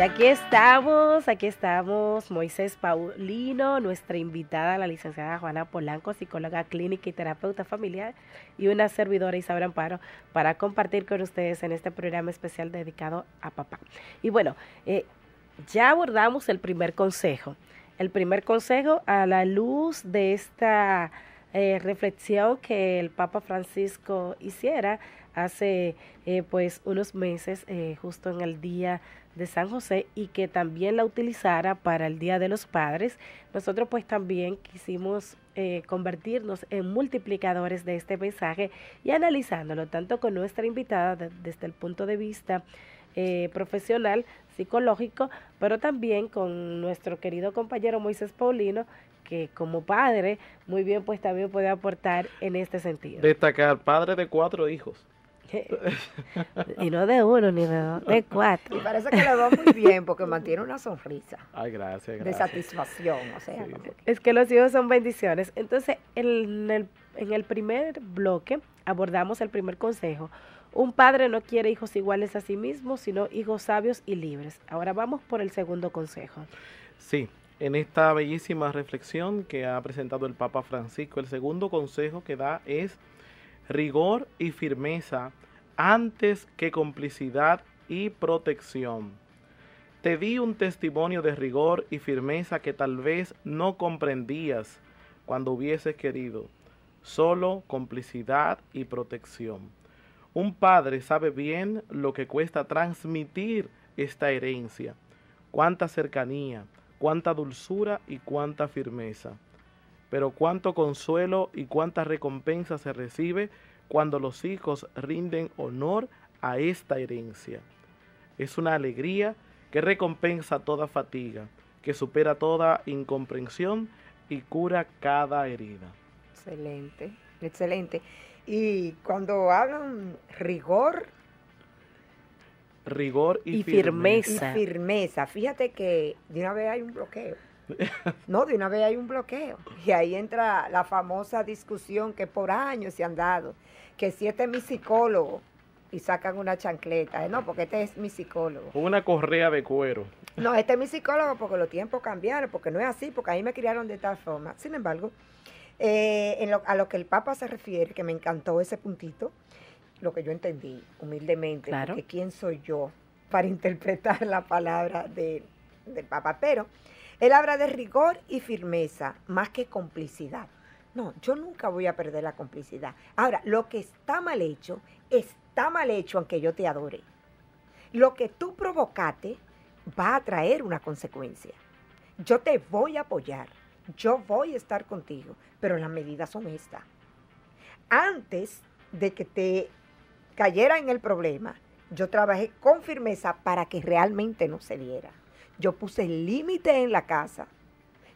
Y aquí estamos, aquí estamos, Moisés Paulino, nuestra invitada, la licenciada Juana Polanco, psicóloga clínica y terapeuta familiar, y una servidora Isabel Amparo, para compartir con ustedes en este programa especial dedicado a papá. Y bueno, eh, ya abordamos el primer consejo, el primer consejo a la luz de esta eh, reflexión que el Papa Francisco hiciera hace eh, pues unos meses, justo en el día de San José y que también la utilizara para el Día de los Padres. Nosotros pues también quisimos eh, convertirnos en multiplicadores de este mensaje y analizándolo tanto con nuestra invitada desde el punto de vista eh, profesional, psicológico, pero también con nuestro querido compañero Moisés Paulino, que como padre muy bien pues también puede aportar en este sentido. Destacar, padre de cuatro hijos. y no de uno ni de dos, de cuatro. Y parece que le va muy bien porque mantiene una sonrisa. Ay, gracias, gracias. De satisfacción, o sea. Es que los hijos son bendiciones. Entonces, en el, en el primer bloque abordamos el primer consejo. Un padre no quiere hijos iguales a sí mismo, sino hijos sabios y libres. Ahora vamos por el segundo consejo. Sí, en esta bellísima reflexión que ha presentado el Papa Francisco, el segundo consejo que da es rigor y firmeza antes que complicidad y protección. Te di un testimonio de rigor y firmeza que tal vez no comprendías cuando hubieses querido, solo complicidad y protección. Un padre sabe bien lo que cuesta transmitir esta herencia, cuánta cercanía, cuánta dulzura y cuánta firmeza pero cuánto consuelo y cuánta recompensa se recibe cuando los hijos rinden honor a esta herencia. Es una alegría que recompensa toda fatiga, que supera toda incomprensión y cura cada herida. Excelente, excelente. Y cuando hablan rigor, rigor y, firmeza. Fíjate que de una vez hay un bloqueo No, de una vez hay un bloqueo. Y ahí entra la famosa discusión que por años se han dado, que si este es mi psicólogo y sacan una chancleta, eh, no, porque este es mi psicólogo. Una correa de cuero. No, este es mi psicólogo porque los tiempos cambiaron, porque no es así, porque ahí me criaron de tal forma. Sin embargo, eh, en a lo que el Papa se refiere, que me encantó ese puntito, lo que yo entendí humildemente, que quién soy yo para interpretar la palabra de, del Papa. Pero él habla de rigor y firmeza, más que complicidad. No, yo nunca voy a perder la complicidad. Ahora, lo que está mal hecho, está mal hecho aunque yo te adore. Lo que tú provocaste va a traer una consecuencia. Yo te voy a apoyar, yo voy a estar contigo, pero las medidas son estas. Antes de que te cayera en el problema, yo trabajé con firmeza para que realmente no se diera. Yo puse límite en la casa.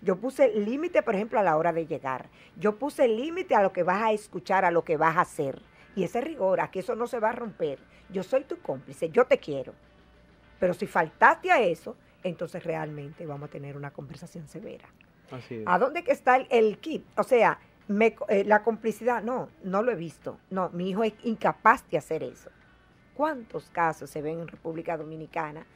Yo puse límite, por ejemplo, a la hora de llegar. Yo puse límite a lo que vas a escuchar, a lo que vas a hacer. Y ese rigor, a que eso no se va a romper. Yo soy tu cómplice, yo te quiero. Pero si faltaste a eso, entonces realmente vamos a tener una conversación severa. Así es. ¿A dónde que está el, kit? O sea, eh, la complicidad, no, no lo he visto. No, mi hijo es incapaz de hacer eso. ¿Cuántos casos se ven en República Dominicana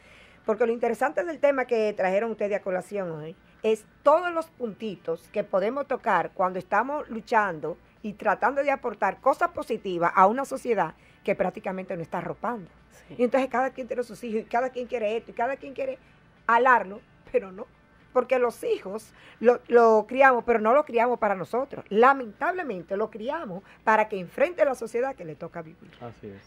porque lo interesante del tema que trajeron ustedes a colación hoy es todos los puntitos que podemos tocar cuando estamos luchando y tratando de aportar cosas positivas a una sociedad que prácticamente no está arropando. Y entonces cada quien tiene sus hijos y cada quien quiere esto y cada quien quiere alarnos, pero no porque los hijos lo, lo, criamos, pero no lo criamos para nosotros. Lamentablemente lo criamos para que enfrente la sociedad que le toca vivir.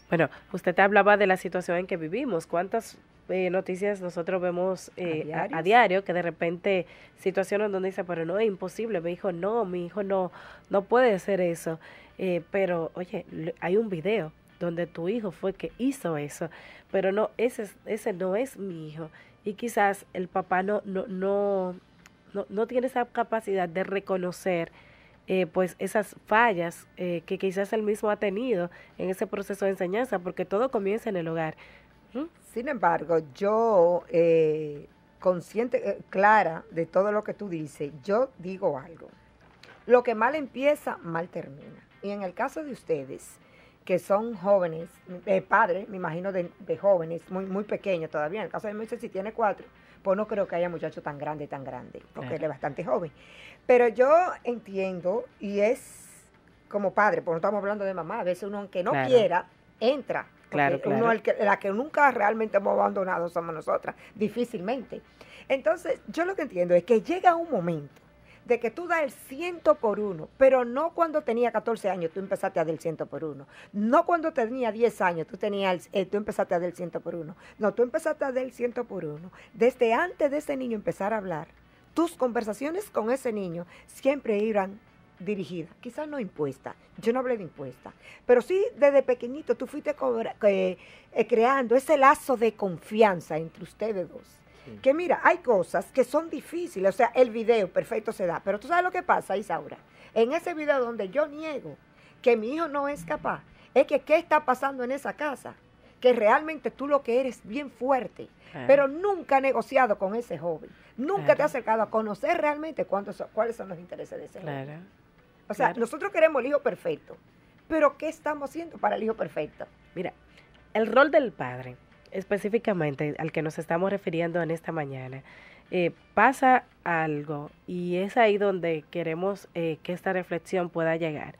Bueno, usted te hablaba de la situación en que vivimos. ¿Cuántas eh, noticias nosotros vemos eh, a, diario que de repente situaciones donde dice, pero no, es imposible, mi hijo no, mi hijo no, no puede hacer eso. Eh, pero, oye, hay un video donde tu hijo fue que hizo eso, pero no, ese, ese no es mi hijo y quizás el papá no, no, no, tiene esa capacidad de reconocer eh, pues esas fallas eh, que quizás él mismo ha tenido en ese proceso de enseñanza, porque todo comienza en el hogar. Sin embargo, yo, eh, consciente, clara de todo lo que tú dices, yo digo algo. Lo que mal empieza, mal termina. Y en el caso de ustedes, que son jóvenes, eh, padres, me imagino, de, jóvenes, muy, muy pequeños todavía. En el caso de Moisés, si tiene cuatro, pues no creo que haya muchacho tan grande, tan grande, porque él es bastante joven. Pero yo entiendo, y es como padre, porque no estamos hablando de mamá, a veces uno, aunque no quiera, entra. Claro, claro. la que nunca realmente hemos abandonado somos nosotras, difícilmente. Entonces, yo lo que entiendo es que llega un momento de que tú das el ciento por uno, pero no cuando tenía 14 años tú empezaste a dar el ciento por uno, no cuando tenía 10 años tú, tenías eh, tú empezaste a dar el ciento por uno, no, tú empezaste a dar el ciento por uno. Desde antes de ese niño empezar a hablar, tus conversaciones con ese niño siempre iban dirigidas. quizás no impuesta, yo no hablé de impuesta, pero sí desde pequeñito tú fuiste eh, eh, creando ese lazo de confianza entre ustedes dos. Que mira, hay cosas que son difíciles, o sea, el video perfecto se da, pero tú sabes lo que pasa, Isaura. En ese video donde yo niego que mi hijo no es capaz, es que qué está pasando en esa casa, que realmente tú lo que eres bien fuerte, pero nunca ha negociado con ese joven, nunca te ha acercado a conocer realmente cuáles son los intereses de ese claro. joven. O sea, nosotros queremos el hijo perfecto, pero ¿qué estamos haciendo para el hijo perfecto? Mira, el rol del padre específicamente al que nos estamos refiriendo en esta mañana, eh, pasa algo y es ahí donde queremos eh, que esta reflexión pueda llegar.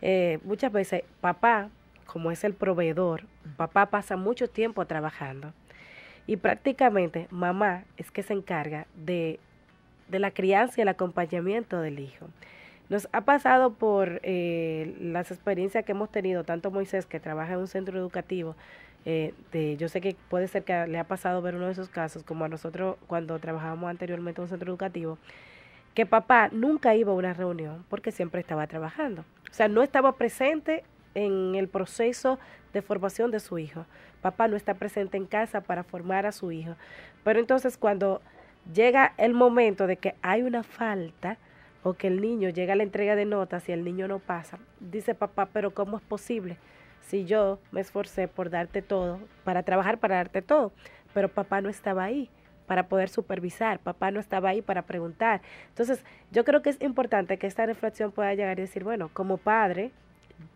Eh, muchas veces papá, como es el proveedor, papá pasa mucho tiempo trabajando y prácticamente mamá es que se encarga de, de la crianza y el acompañamiento del hijo. Nos ha pasado por las experiencias que hemos tenido, tanto Moisés que trabaja en un centro educativo, eh, yo sé que puede ser que le ha pasado ver uno de esos casos, como a nosotros cuando trabajábamos anteriormente en un centro educativo, que papá nunca iba a una reunión porque siempre estaba trabajando. O sea, no estaba presente en el proceso de formación de su hijo. Papá no está presente en casa para formar a su hijo. Pero entonces cuando llega el momento de que hay una falta o que el niño llega a la entrega de notas y el niño no pasa, dice papá, pero ¿cómo es posible? si yo me esforcé por darte todo, para trabajar para darte todo, pero papá no estaba ahí para poder supervisar, papá no estaba ahí para preguntar. Entonces, yo creo que es importante que esta reflexión pueda llegar y decir, bueno, como padre,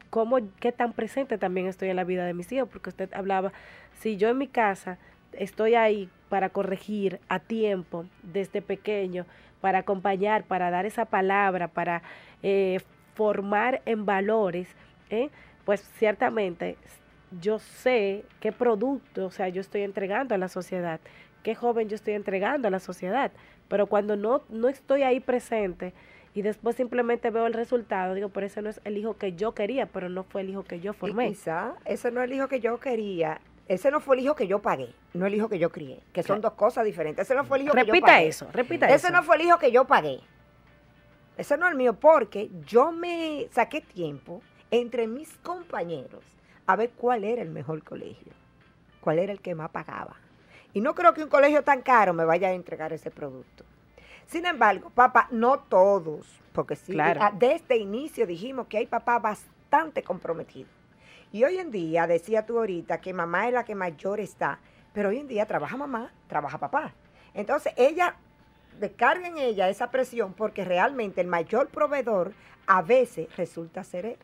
cómo, qué tan presente también estoy en la vida de mis hijos, porque usted hablaba, si yo en mi casa estoy ahí para corregir a tiempo desde pequeño, para acompañar, para dar esa palabra, para eh, formar en valores, ¿eh? pues ciertamente yo sé qué producto, o sea, yo estoy entregando a la sociedad, qué joven yo estoy entregando a la sociedad, pero cuando no, no estoy ahí presente y después simplemente veo el resultado, digo, por eso no es el hijo que yo quería, pero no fue el hijo que yo formé. quizá ese no es el hijo que yo quería, ese no fue el hijo que yo pagué, no el hijo que yo crié, que son dos cosas diferentes. Ese no fue el hijo que yo pagué. Repita eso, repita eso. Ese no fue el hijo que yo pagué. Ese no es el mío porque yo me saqué tiempo entre mis compañeros a ver cuál era el mejor colegio, cuál era el que más pagaba. Y no creo que un colegio tan caro me vaya a entregar ese producto. Sin embargo, papá, no todos, porque desde ah, el este inicio dijimos que hay papá bastante comprometido. Y hoy en día, decía tú ahorita, que mamá es la que mayor está, pero hoy en día trabaja mamá, trabaja papá. Entonces, ella descarga en ella esa presión porque realmente el mayor proveedor a veces resulta ser él.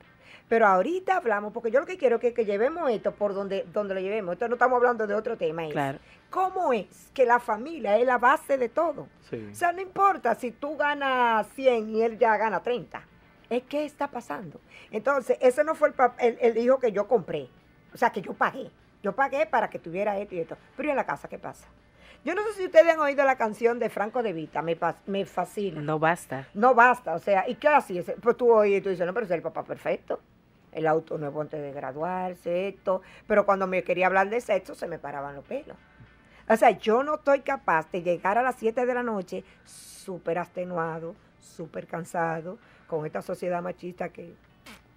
Pero ahorita hablamos, porque yo lo que quiero es que, llevemos esto por donde, donde lo llevemos. Esto no estamos hablando de otro tema. ¿Cómo es que la familia es la base de todo? O sea, no importa si tú ganas 100 y él ya gana 30. Es qué está pasando. Entonces, ese no fue el, el, el hijo que yo compré. O sea, que yo pagué. Yo pagué para que tuviera esto y esto. Pero en la casa qué pasa? Yo no sé si ustedes han oído la canción de Franco de Vita, me, fascina. No basta. No basta, o sea, ¿y qué así Pues tú oyes y tú dices, no, pero es el papá perfecto. El auto nuevo antes de graduarse, esto. Pero cuando me quería hablar de sexo, se me paraban los pelos. O sea, yo no estoy capaz de llegar a las 7 de la noche súper atenuado, súper cansado, con esta sociedad machista que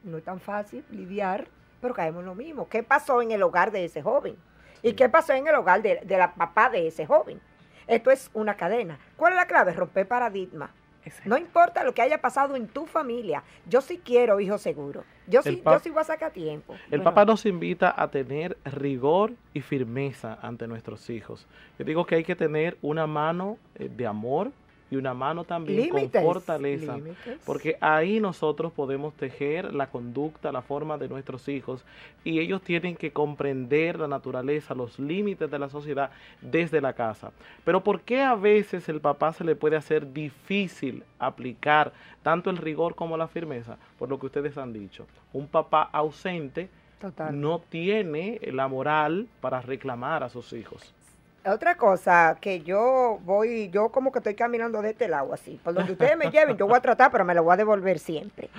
no es tan fácil lidiar, pero caemos en lo mismo. ¿Qué pasó en el hogar de ese joven? ¿Y qué pasó en el hogar de, la papá de ese joven? Esto es una cadena. ¿Cuál es la clave? Romper paradigma. No importa lo que haya pasado en tu familia, yo sí quiero hijo seguro. Yo sí, yo sí voy a sacar tiempo. El papá nos invita a tener rigor y firmeza ante nuestros hijos. Yo digo que hay que tener una mano eh, de amor, y una mano también con fortaleza. Porque ahí nosotros podemos tejer la conducta, la forma de nuestros hijos y ellos tienen que comprender la naturaleza, los límites de la sociedad desde la casa. Pero ¿por qué a veces el papá se le puede hacer difícil aplicar tanto el rigor como la firmeza? Por lo que ustedes han dicho, un papá ausente no tiene la moral para reclamar a sus hijos otra cosa que yo voy, yo como que estoy caminando de este lado así, por donde ustedes me lleven, yo voy a tratar, pero me lo voy a devolver siempre.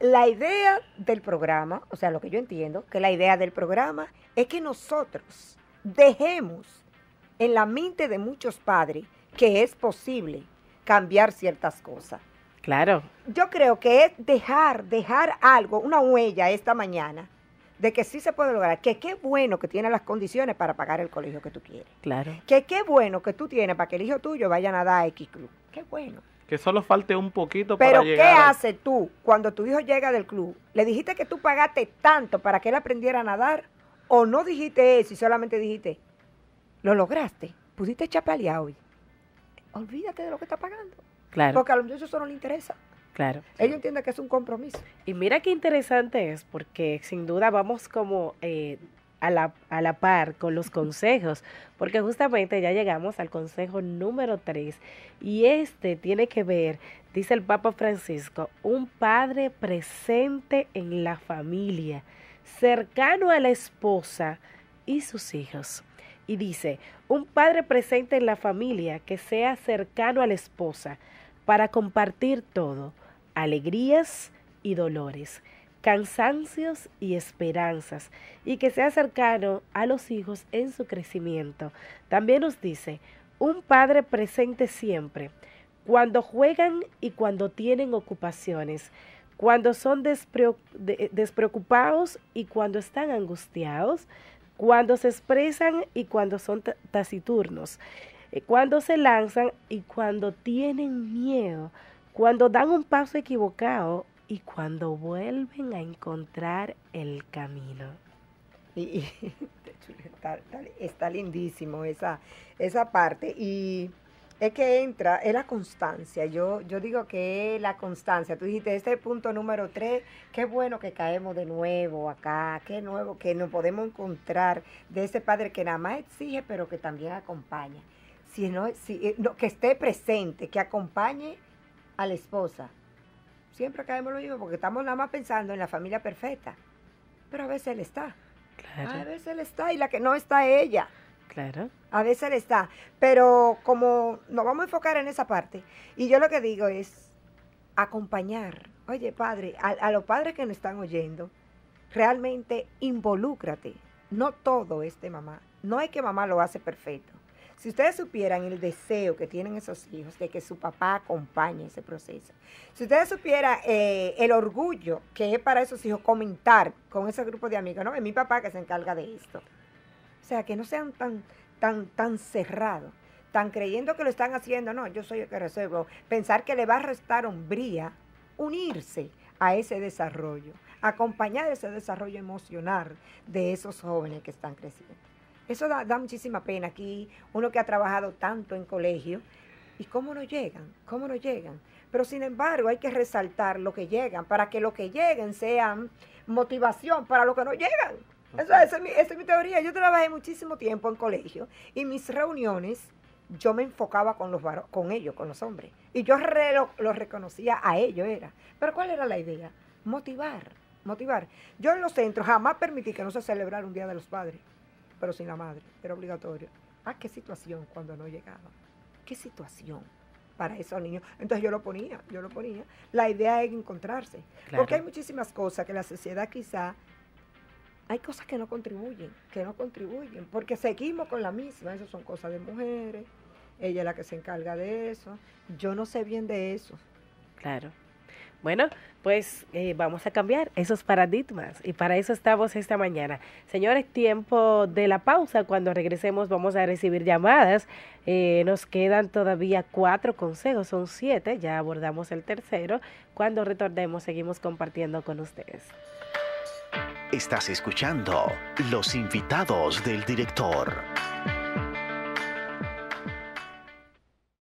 La idea del programa, o sea, lo que yo entiendo, que la idea del programa es que nosotros dejemos en la mente de muchos padres que es posible cambiar ciertas cosas. Claro. Yo creo que es dejar, dejar algo, una huella esta mañana de que sí se puede lograr, que qué bueno que tiene las condiciones para pagar el colegio que tú quieres. Claro. Que qué bueno que tú tienes para que el hijo tuyo vaya a nadar a X club. Qué bueno. Que solo falte un poquito Pero para llegar. Pero ¿qué haces tú cuando tu hijo llega del club? ¿Le dijiste que tú pagaste tanto para que él aprendiera a nadar? ¿O no dijiste eso y solamente dijiste, lo lograste? ¿Pudiste chapalear hoy? Olvídate de lo que está pagando. Claro. Porque a los niños eso no le interesa. Claro. Ella entiende que es un compromiso. Y mira qué interesante es, porque sin duda vamos como eh, a, la, a la par con los consejos, porque justamente ya llegamos al consejo número 3 y este tiene que ver, dice el Papa Francisco, un padre presente en la familia, cercano a la esposa y sus hijos. Y dice, un padre presente en la familia que sea cercano a la esposa para compartir todo alegrías y dolores, cansancios y esperanzas, y que sea cercano a los hijos en su crecimiento. También nos dice, un padre presente siempre, cuando juegan y cuando tienen ocupaciones, cuando son despreocupados y cuando están angustiados, cuando se expresan y cuando son taciturnos, eh, cuando se lanzan y cuando tienen miedo, cuando dan un paso equivocado y cuando vuelven a encontrar el camino. Y, está, lindísimo esa, esa parte. Y es que entra, es la constancia. Yo, yo digo que es la constancia. Tú dijiste, este punto número tres, qué bueno que caemos de nuevo acá, qué nuevo que nos podemos encontrar de ese padre que nada más exige, pero que también acompaña. Si no, si, eh, no, que esté presente, que acompañe a la esposa. Siempre caemos lo mismo porque estamos nada más pensando en la familia perfecta. Pero a veces él está. A veces él está y la que no está ella. Claro. A veces él está. Pero como nos vamos a enfocar en esa parte, y yo lo que digo es acompañar. Oye, padre, a, los padres que nos están oyendo, realmente involúcrate. No todo este mamá. No es que mamá lo hace perfecto. Si ustedes supieran el deseo que tienen esos hijos de que su papá acompañe ese proceso, si ustedes supieran eh, el orgullo que es para esos hijos comentar con ese grupo de amigos, no, es mi papá que se encarga de esto. O sea, que no sean tan, tan, tan cerrados, tan creyendo que lo están haciendo, no, yo soy el que resuelvo. Pensar que le va a restar hombría unirse a ese desarrollo, acompañar ese desarrollo emocional de esos jóvenes que están creciendo. Eso da, muchísima pena aquí, uno que ha trabajado tanto en colegio, ¿y cómo no llegan? ¿Cómo no llegan? Pero sin embargo hay que resaltar lo que llegan para que lo que lleguen sean motivación para lo que no llegan. esa, es mi, es mi teoría. Yo trabajé muchísimo tiempo en colegio y mis reuniones yo me enfocaba con los con ellos, con los hombres. Y yo los reconocía a ellos, era. Pero ¿cuál era la idea? Motivar, motivar. Yo en los centros jamás permití que no se celebrara un Día de los Padres pero sin la madre, era obligatorio. Ah, qué situación cuando no llegaba. Qué situación para esos niños. Entonces yo lo ponía, yo lo ponía. La idea es encontrarse. Porque hay muchísimas cosas que la sociedad quizá, hay cosas que no contribuyen, que no contribuyen, porque seguimos con la misma, eso son cosas de mujeres, ella es la que se encarga de eso, yo no sé bien de eso. Claro. Bueno, pues eh, vamos a cambiar esos paradigmas y para eso estamos esta mañana. Señores, tiempo de la pausa. Cuando regresemos vamos a recibir llamadas. Eh, nos quedan todavía cuatro consejos, son siete, ya abordamos el tercero. Cuando retornemos seguimos compartiendo con ustedes. Estás escuchando los invitados del director.